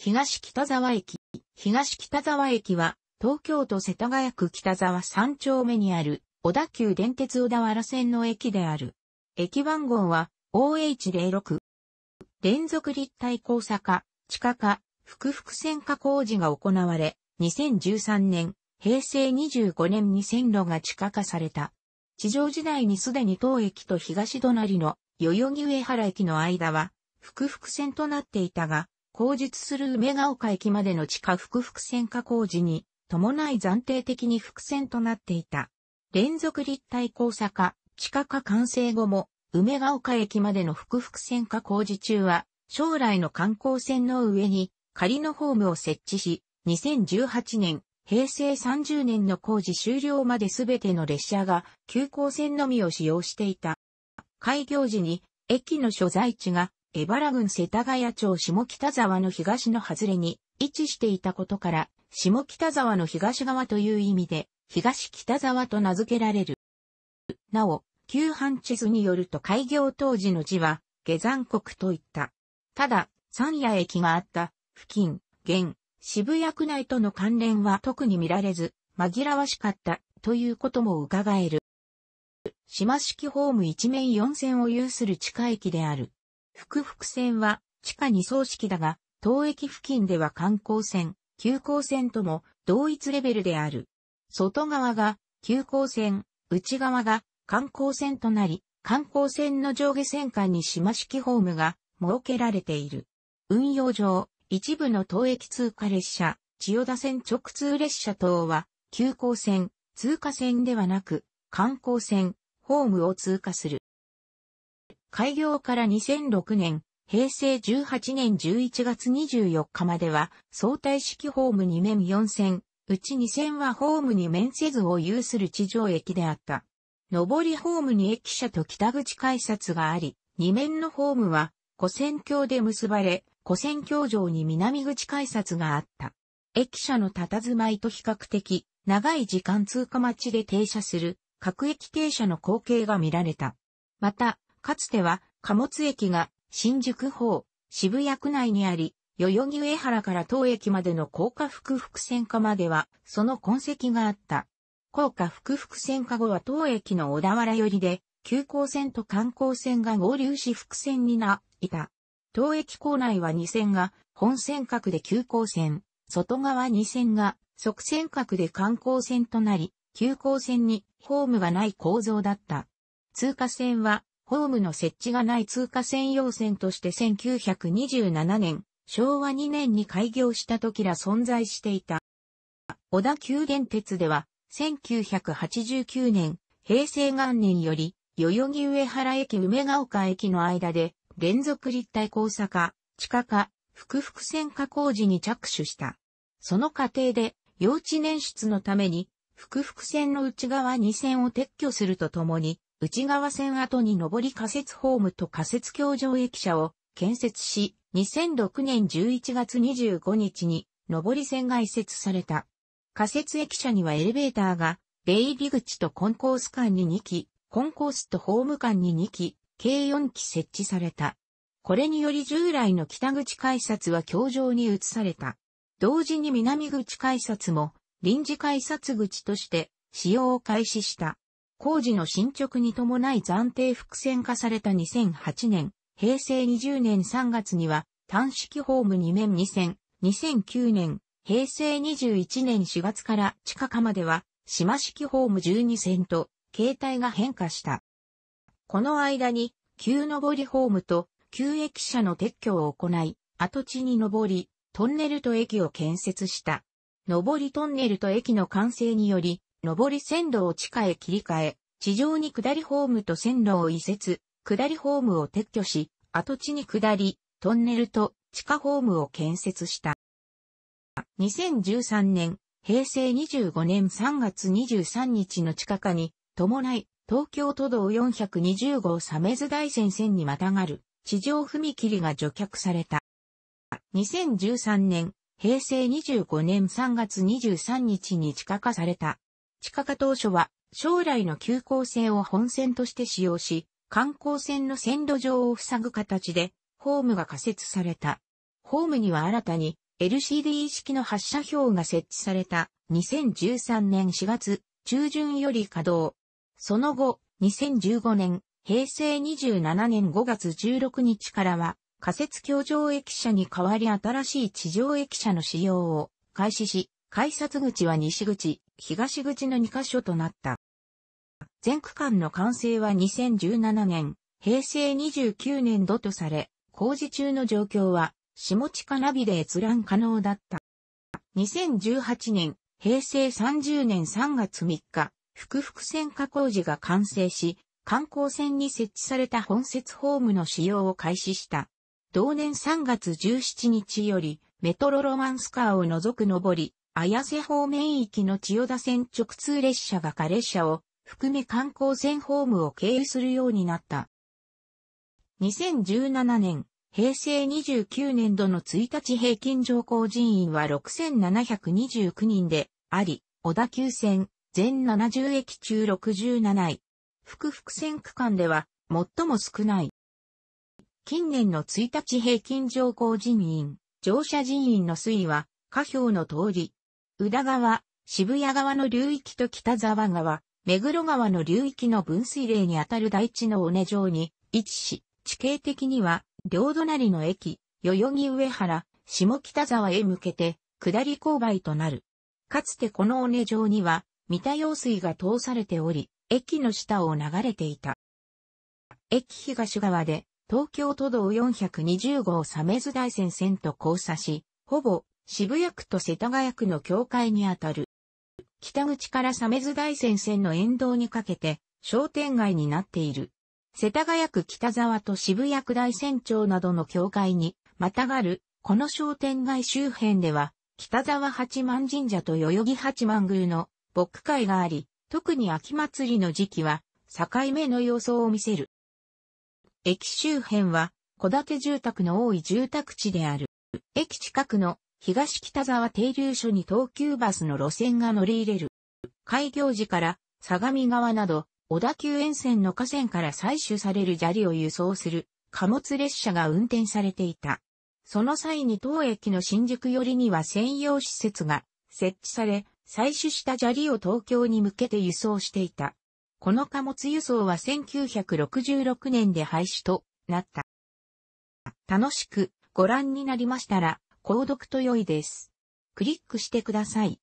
東北沢駅。東北沢駅は、東京都世田谷区北沢3丁目にある、小田急電鉄小田原線の駅である。駅番号は、OH06。連続立体交差化、地下化、複々線化工事が行われ、2013年、平成25年に線路が地下化された。地上時代にすでに当駅と東隣の代々木上原駅の間は、複々線となっていたが、後述する梅ヶ丘駅までの地下複々線化工事に伴い暫定的に伏線となっていた。連続立体交差化、地下化完成後も梅ヶ丘駅までの複々線化工事中は将来の観光船の上に仮のホームを設置し、2018年、平成30年の工事終了まで全ての列車が急行線のみを使用していた。開業時に駅の所在地が江原郡世田谷町下北沢の東の外れに位置していたことから、下北沢の東側という意味で、東北沢と名付けられる。なお、旧藩地図によると開業当時の字は、下山国といった。ただ、三谷駅があった、付近、現、渋谷区内との関連は特に見られず、紛らわしかった、ということも伺える。島式ホーム一面四線を有する地下駅である。福福線は地下2層式だが、当駅付近では観光線、急行線とも同一レベルである。外側が急行線、内側が観光線となり、観光線の上下線間に島式ホームが設けられている。運用上、一部の当駅通過列車、千代田線直通列車等は、急行線、通過線ではなく、観光線、ホームを通過する。開業から2006年、平成18年11月24日までは相対式ホーム2面4線、うち2線はホームに面せずを有する地上駅であった。上りホームに駅舎と北口改札があり、2面のホームは古線橋で結ばれ、古線橋上に南口改札があった。駅舎の佇まいと比較的長い時間通過待ちで停車する各駅停車の光景が見られた。また、かつては貨物駅が新宿方、渋谷区内にあり、代々木上原から当駅までの高架複々線化までは、その痕跡があった。高架複々線化後は当駅の小田原寄りで、急行線と観光線が合流し伏線にな、いた。当駅構内は2線が、本線角で急行線、外側2線が、側線角で観光線となり、急行線にホームがない構造だった。通過線はホームの設置がない通過専用線として1927年、昭和2年に開業した時ら存在していた。小田急電鉄では、1989年、平成元年より、代々木上原駅梅ヶ丘駅の間で、連続立体交差化、地下化、複々線化工事に着手した。その過程で、用地年出のために、複々線の内側2線を撤去するとともに、内側線跡に上り仮設ホームと仮設橋上駅舎を建設し、2006年11月25日に上り線が移設された。仮設駅舎にはエレベーターが、出入り口とコンコース間に2機、コンコースとホーム間に2機、計4機設置された。これにより従来の北口改札は橋上に移された。同時に南口改札も臨時改札口として使用を開始した。工事の進捗に伴い暫定伏線化された2008年、平成20年3月には単式ホーム2面2線、2009年、平成21年4月から地下までは、島式ホーム12線と、形態が変化した。この間に、旧上りホームと、旧駅舎の撤去を行い、跡地に上り、トンネルと駅を建設した。上りトンネルと駅の完成により、上り線路を地下へ切り替え、地上に下りホームと線路を移設、下りホームを撤去し、跡地に下り、トンネルと地下ホームを建設した。2013年、平成25年3月23日の地下化に、伴い、東京都道420号メズ大線線にまたがる、地上踏切が除却された。2013年、平成25年3月23日に地下化された、地下化当初は将来の急行線を本線として使用し、観光線の線路上を塞ぐ形でホームが仮設された。ホームには新たに LCD 式の発射表が設置された2013年4月中旬より稼働。その後、2015年、平成27年5月16日からは仮設橋上駅舎に代わり新しい地上駅舎の使用を開始し、改札口は西口、東口の2カ所となった。全区間の完成は2017年、平成29年度とされ、工事中の状況は、下地下ナビで閲覧可能だった。2018年、平成30年3月3日、福福線化工事が完成し、観光船に設置された本節ホームの使用を開始した。同年3月17日より、メトロロマンスカーを除く上り、綾瀬方面域の千代田線直通列車が下列車を含め観光船ホームを経由するようになった。2017年、平成29年度の1日平均乗降人員は6729人であり、小田急線全70駅中67位。福福線区間では最も少ない。近年の1日平均乗降人員、乗車人員の推移は、下表の通り、宇田川、渋谷川の流域と北沢川、目黒川の流域の分水嶺にあたる大地の尾根上に位置し、地形的には、両隣の駅、代々木上原、下北沢へ向けて、下り勾配となる。かつてこの尾根上には、三田用水が通されており、駅の下を流れていた。駅東側で、東京都道420号鮫津大線線と交差し、ほぼ渋谷区と世田谷区の境界にあたる。北口から鮫津大仙線の沿道にかけて商店街になっている。世田谷区北沢と渋谷区大仙町などの境界にまたがる、この商店街周辺では、北沢八幡神社と代々木八幡宮の牧会があり、特に秋祭りの時期は境目の様相を見せる。駅周辺は、戸建て住宅の多い住宅地である。駅近くの東北沢停留所に東急バスの路線が乗り入れる。開業時から相模川など小田急沿線の河川から採取される砂利を輸送する貨物列車が運転されていた。その際に当駅の新宿寄りには専用施設が設置され、採取した砂利を東京に向けて輸送していた。この貨物輸送は1966年で廃止となった。楽しくご覧になりましたら、購読と良いです。クリックしてください。